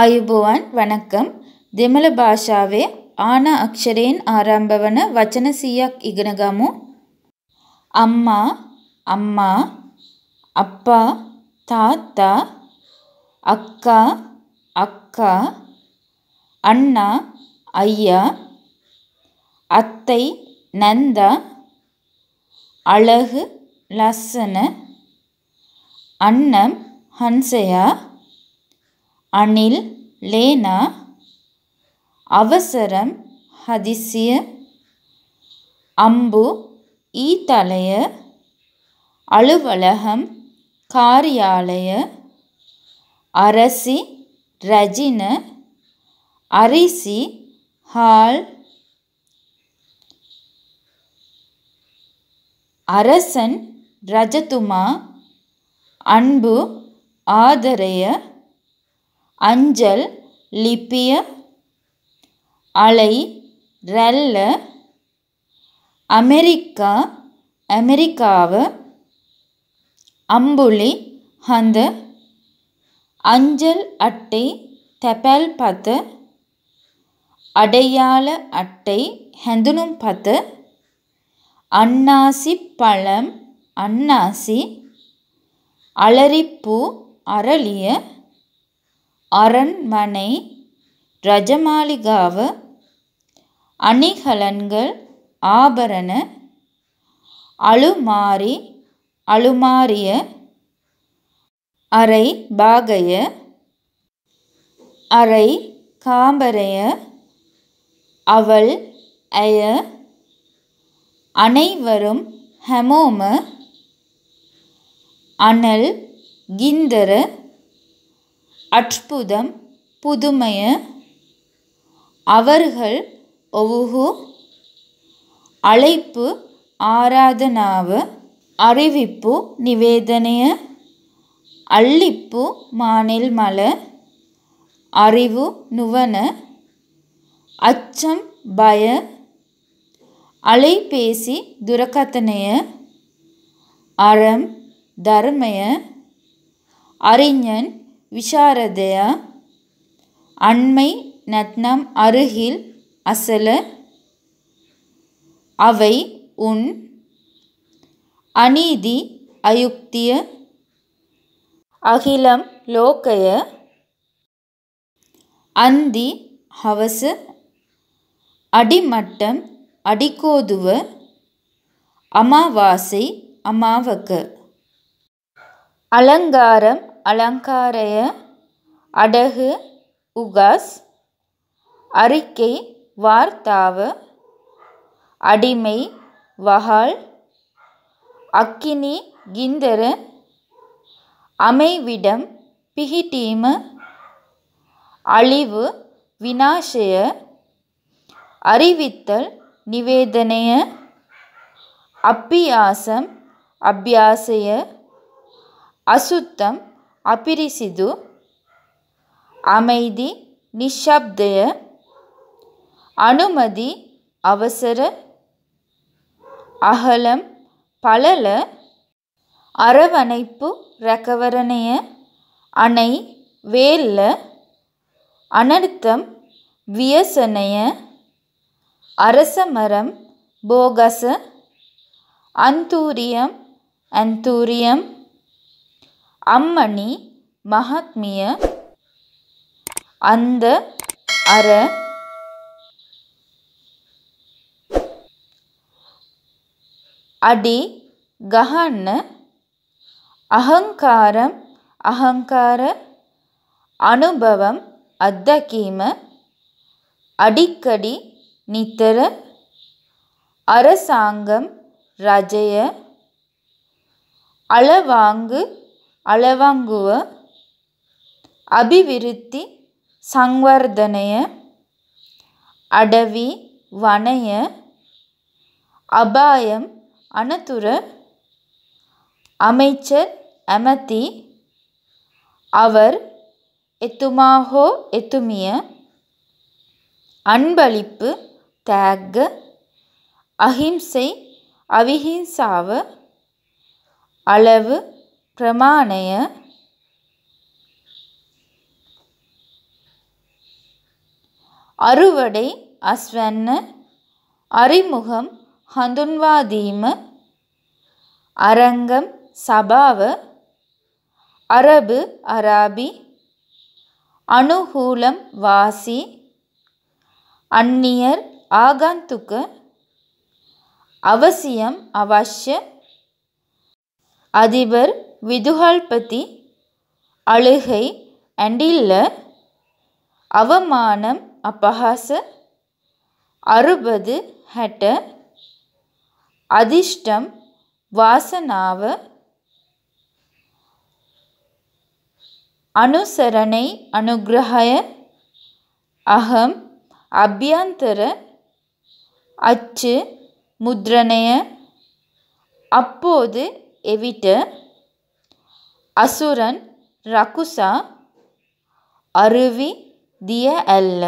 ආයුබෝවන් වණක්කම් දෙමළ භාෂාවේ ආන අක්ෂරයෙන් ආරම්භ වන වචන 100ක් ඉගෙන ගමු. අම්මා, අම්මා, අප්පා, තාත්තා, අක්කා, අක්කා, අන්නා, අයියා, අත්තයි, නැන්දා, අලහ, ලස්සන, අන්නම්, හංසයා அனில் லேனா அவசரம் ஹதிசிய அம்பு ஈத்தலய அலுவலகம் காரியாலய அரசி ரஜின அரிசி ஹால் அரசன் ரஜதுமா அன்பு ஆதரைய அஞ்சல் லிப்பிய அலை ரல்ல அமெரிக்கா அமெரிக்காவை அம்புலி ஹந்த அஞ்சல் அட்டை தபால் பத்து அடையாள அட்டை ஹெந்தனும் பத்து அன்னாசி பழம் அன்னாசி அலரிப்பூ அரளிய அரண்மனை ரஜமாளிகாவ அணிகலன்கள் ஆபரண அழுமாறி அழுமாறிய அரை பாகைய அரை காம்பரைய அவள் அய அனைவரும் ஹெமோம அனல் கிந்தர அற்புதம் புதுமைய அவர்கள் ஒவுகு அழைப்பு ஆராதனாவு அறிவிப்பு நிவேதனைய அள்ளிப்பு மானில் மல அறிவு நுவன அச்சம் பய அலைபேசி துரகத்தனைய அறம் தர்மய அறிஞன் விசாரதைய அண்மை நத்னம் அருகில் அசல அவை உன் அநீதி அயுக்திய அகிலம் லோக்கய அந்தி ஹவச அடிமட்டம் அடிக்கோதுவ அமாவாசை அமாவக்க அலங்காரம் அலங்காரய அடகு உகாஸ் அறிக்கை வார்த்தாவ அடிமை வகால் அக்கினி கிந்தர அமைவிடம் பிகிட்டீம அழிவு வினாசய அறிவித்தல் நிவேதனைய அப்பியாசம் அபியாசய அசுத்தம் ಅಪಿರಿಸಿದು அமைதி நிஷப்தய அனுமதி அவசர அகலம் பலல அரவணைப்பு ரகவரணைய அணை வேல்ல அனர்த்தம் வியசனைய அரசமரம் போகச அந்தூரியம் அந்தூரியம் அம்மணி மகாத்மிய அந்த அற අඩි ගහන්න අහංකාරම් අහංකාර අනුභවම් අත්දැකීම අඩික්කඩි නිතර அரசாங்கம் ரஜய அளவாங்கு අලවංගුව අභිවිෘද්ධි සංවර්ධනය අඩවි වනය අභායම් අනතුර அமைச்சர் ඇමැති அவர் එතුමා හෝ එතුමිය අන්බලිප්පු තෑග්ග අහිම්සை අවිහිංසාව அளவு ප්‍රමාණය අறுவடை අස්වැන්න அறிமுகம் හඳුන්වාදීම අරංගම් සභාව අරබු අරාබි අනුහූලම් වාසී අන්නියර් ආගන්තුක අවසියම් අවශ්‍ය அதிபர் විදුහල්පති අළුහයි ඇඬිල්ල අවමානම් අපහාස අරුබද හැට අදිෂ්ටම් වාසනාව අනුසරණයි අනුග්‍රහය අහම් අභ්‍යන්තර අච්ච මුද්‍රණය அப்போது எவிட்ட අසුරන් රකුසා අරුවි දිය ඇල්ල